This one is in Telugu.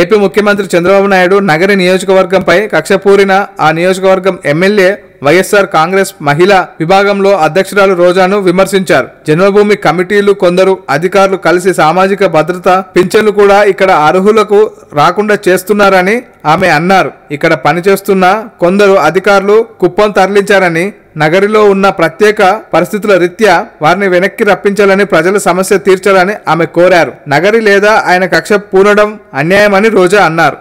ఏపీ ముఖ్యమంత్రి చంద్రబాబు నాయుడు నగర నియోజకవర్గంపై కక్షపూరిన ఆ నియోజకవర్గం ఎమ్మెల్యే వైఎస్ఆర్ కాంగ్రెస్ మహిళా విభాగంలో అధ్యక్షురాలు రోజాను విమర్శించారు జన్మభూమి కమిటీలు కొందరు అధికారులు కలిసి సామాజిక భద్రత పింఛన్లు కూడా ఇక్కడ అర్హులకు రాకుండా చేస్తున్నారని ఆమె అన్నారు ఇక్కడ పనిచేస్తున్న కొందరు అధికారులు కుప్పం తరలించారని నగరిలో ఉన్న ప్రత్యేక పరిస్థితుల రీత్యా వారిని వెనక్కి రప్పించాలని ప్రజల సమస్య తీర్చాలని ఆమె కోరారు నగరి లేదా ఆయన కక్ష పూనడం అన్యాయమని రోజా అన్నారు